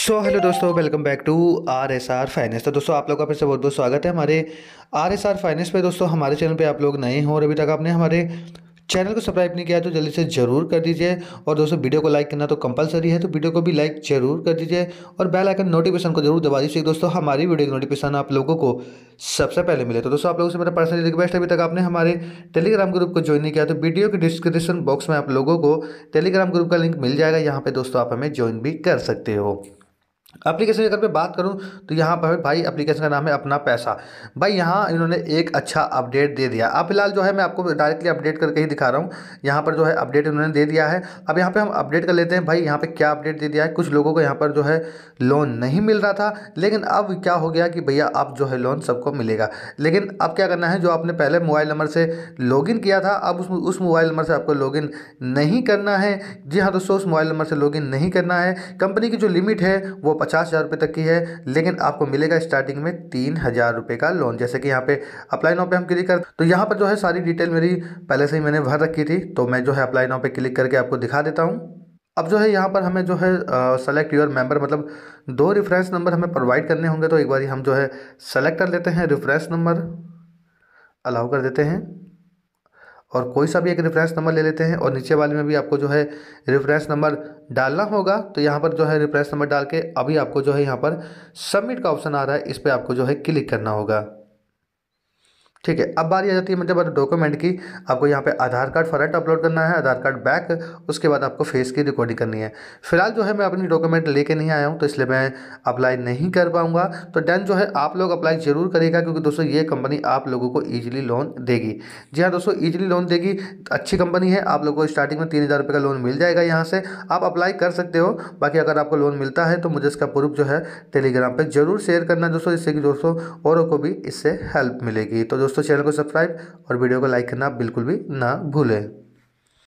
सो hello दोस्तों welcome back to R S R finance तो दोस्तों आप लोग का फिर से बहुत बहुत स्वागत है हमारे आर एस आर फाइनेंस पे दोस्तों हमारे चैनल पे आप लोग नए हो और अभी तक आपने हमारे चैनल को सब्सक्राइब नहीं किया तो जल्दी से जरूर कर दीजिए और दोस्तों वीडियो को लाइक करना तो कंपलसरी है तो वीडियो को भी लाइक जरूर कर दीजिए और बेल आइकन नोटिफिकेशन को जरूर दबा दीजिए दोस्तों हमारी वीडियो की नोटिफिकेशन आप लोगों को सबसे पहले मिले तो दोस्तों आप लोगों से मेरा पर्सनली रिक्वेस्ट अभी तक आपने हमारे टेलीग्राम ग्रुप को ज्वाइन नहीं किया तो वीडियो के डिस्क्रिप्शन बॉक्स में आप लोगों को टेलीग्राम ग्रुप का लिंक मिल जाएगा यहाँ पर दोस्तों आप हमें ज्वाइन भी कर सकते हो एप्लीकेशन अगर मैं बात करूं तो यहाँ पर भाई एप्लीकेशन का नाम है अपना पैसा भाई यहाँ इन्होंने एक अच्छा अपडेट दे दिया अब फिलहाल जो है मैं आपको डायरेक्टली अपडेट करके ही दिखा रहा हूँ यहाँ पर जो है अपडेट इन्होंने दे दिया है अब यहाँ पे हम अपडेट कर लेते हैं भाई यहाँ पे क्या अपडेट दे दिया है कुछ लोगों को यहाँ पर जो है लोन नहीं मिल रहा था लेकिन अब क्या हो गया कि भैया अब जो है लोन सबको मिलेगा लेकिन अब क्या करना है जो आपने पहले मोबाइल नंबर से इन किया था अब उस मोबाइल नंबर से आपको इन नहीं करना है जी हाँ दोस्तों उस मोबाइल नंबर से इन नहीं करना है कंपनी की जो लिमिट है वो पचास हज़ार रुपये तक की है लेकिन आपको मिलेगा स्टार्टिंग में तीन हज़ार रुपये का लोन जैसे कि यहाँ पे अप्लाई नाउ पे हम क्लिक कर तो यहाँ पर जो है सारी डिटेल मेरी पहले से ही मैंने भर रखी थी तो मैं जो है अप्लाई नाउ पे क्लिक करके आपको दिखा देता हूँ अब जो है यहाँ पर हमें जो है सेलेक्ट योर मेंबर मतलब दो रेफरेंस नंबर हमें प्रोवाइड करने होंगे तो एक बार हम जो है सेलेक्ट कर लेते हैं रेफरेंस नंबर अलाउ कर देते हैं और कोई सा भी एक रेफरेंस नंबर ले लेते हैं और नीचे वाले में भी आपको जो है रेफरेंस नंबर डालना होगा तो यहाँ पर जो है रेफरेंस नंबर डाल के अभी आपको जो है यहाँ पर सबमिट का ऑप्शन आ रहा है इस पर आपको जो है क्लिक करना होगा ठीक है अब बारी आ जाती है मतलब डॉक्यूमेंट की आपको यहाँ पे आधार कार्ड फ्रंट अपलोड करना है आधार कार्ड बैक उसके बाद आपको फेस की रिकॉर्डिंग करनी है फिलहाल जो है मैं अपनी डॉक्यूमेंट लेके नहीं आया हूँ तो इसलिए मैं अप्लाई नहीं कर पाऊँगा तो डेन जो है आप लोग अप्लाई ज़रूर करेगा क्योंकि दोस्तों ये कंपनी आप लोगों को ईजिली लोन देगी जी हाँ दोस्तों ईजिली लोन देगी अच्छी कंपनी है आप लोग को स्टार्टिंग में तीन हज़ार का लोन मिल जाएगा यहाँ से आप अप्लाई कर सकते हो बाकी अगर आपको लोन मिलता है तो मुझे इसका प्रूफ जो है टेलीग्राम पर जरूर शेयर करना दोस्तों इससे कि दोस्तों औरों को भी इससे हेल्प मिलेगी तो दोस्तों दोस्तों चैनल को सब्सक्राइब और वीडियो को लाइक करना बिल्कुल भी ना भूलें